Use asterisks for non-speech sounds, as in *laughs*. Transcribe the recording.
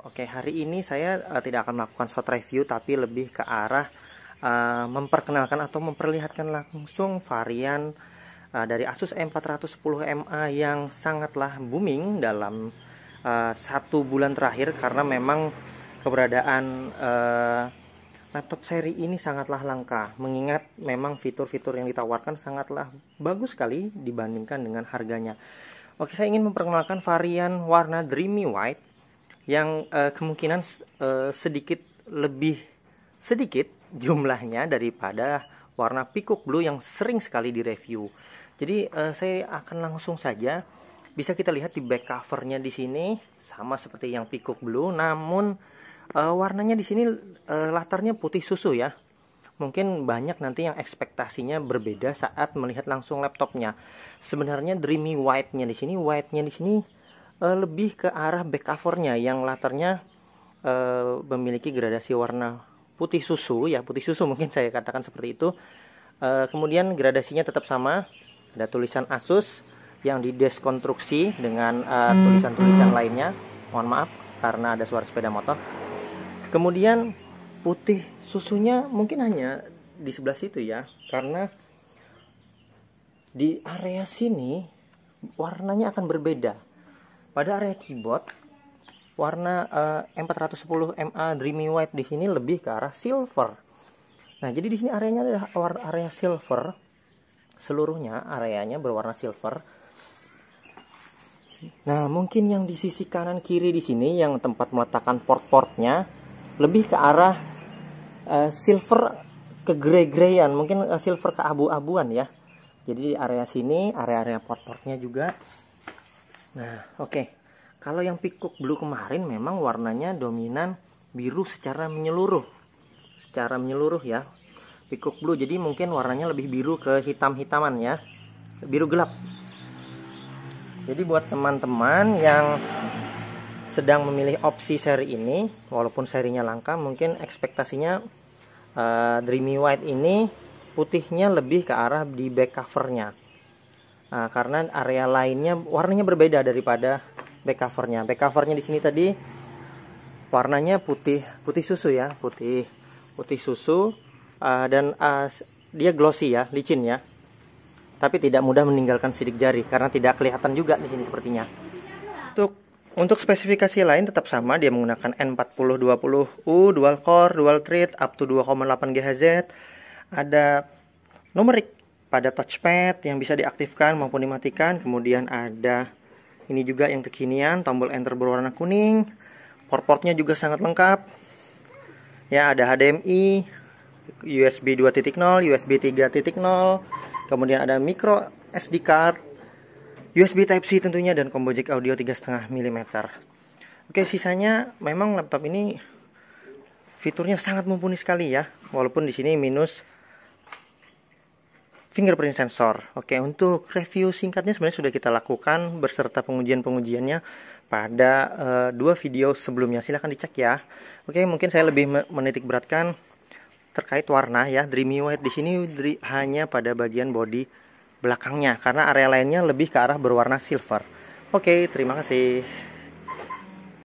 Oke, hari ini saya uh, tidak akan melakukan short review tapi lebih ke arah uh, memperkenalkan atau memperlihatkan langsung varian uh, dari Asus M410MA yang sangatlah booming dalam uh, satu bulan terakhir karena memang keberadaan uh, laptop seri ini sangatlah langka mengingat memang fitur-fitur yang ditawarkan sangatlah bagus sekali dibandingkan dengan harganya. Oke, saya ingin memperkenalkan varian warna Dreamy White yang uh, kemungkinan uh, sedikit lebih sedikit jumlahnya daripada warna pikuk blue yang sering sekali direview. Jadi uh, saya akan langsung saja bisa kita lihat di back covernya di sini sama seperti yang pikuk blue, namun uh, warnanya di sini uh, latarnya putih susu ya. Mungkin banyak nanti yang ekspektasinya berbeda saat melihat langsung laptopnya. Sebenarnya dreamy white-nya di sini, white-nya di sini uh, lebih ke arah back covernya yang latarnya uh, memiliki gradasi warna putih susu ya putih susu *laughs* mungkin saya katakan seperti itu uh, kemudian gradasinya tetap sama ada tulisan Asus yang dideskonstruksi dengan tulisan-tulisan uh, lainnya mohon maaf karena ada suara sepeda motor kemudian putih susunya mungkin hanya di sebelah situ ya karena di area sini warnanya akan berbeda pada area keyboard, warna uh, M410 MA Dreamy White di sini lebih ke arah silver. Nah, jadi di sini areanya adalah area silver. Seluruhnya areanya berwarna silver. Nah, mungkin yang di sisi kanan kiri di sini yang tempat meletakkan port-portnya lebih ke arah uh, silver ke grey-greyan, mungkin eh, silver ke abu-abuan ya. Jadi di area sini, area-area port-portnya juga Nah, oke. Okay. Kalau yang peacock blue kemarin memang warnanya dominan biru secara menyeluruh. Secara menyeluruh ya. Peacock blue jadi mungkin warnanya lebih biru ke hitam-hitaman ya. Biru gelap. Jadi buat teman-teman yang sedang memilih opsi seri ini, walaupun serinya langka, mungkin ekspektasinya uh, Dreamy White ini putihnya lebih ke arah di back covernya Nah, karena area lainnya warnanya berbeda daripada back covernya. Back covernya di sini tadi warnanya putih, putih susu ya, putih, putih susu uh, dan uh, dia glossy ya, licin ya. Tapi tidak mudah meninggalkan sidik jari karena tidak kelihatan juga di sini sepertinya. Untuk untuk spesifikasi lain tetap sama, dia menggunakan N4020U dual core, dual thread up to 2,8 GHz. Ada numerik pada touchpad yang bisa diaktifkan maupun dimatikan. Kemudian ada ini juga yang kekinian, tombol enter berwarna kuning. Port-portnya juga sangat lengkap. Ya, ada HDMI, USB 2.0, USB 3.0, kemudian ada micro SD card, USB Type-C tentunya dan combo jack audio 3,5 mm. Oke, sisanya memang laptop ini fiturnya sangat mumpuni sekali ya, walaupun di sini minus fingerprint sensor. Oke, untuk review singkatnya sebenarnya sudah kita lakukan berserta pengujian-pengujiannya pada uh, dua video sebelumnya. Silahkan dicek ya. Oke, mungkin saya lebih menitik beratkan terkait warna ya. Dreamy white di sini hanya pada bagian body belakangnya karena area lainnya lebih ke arah berwarna silver. Oke, terima kasih.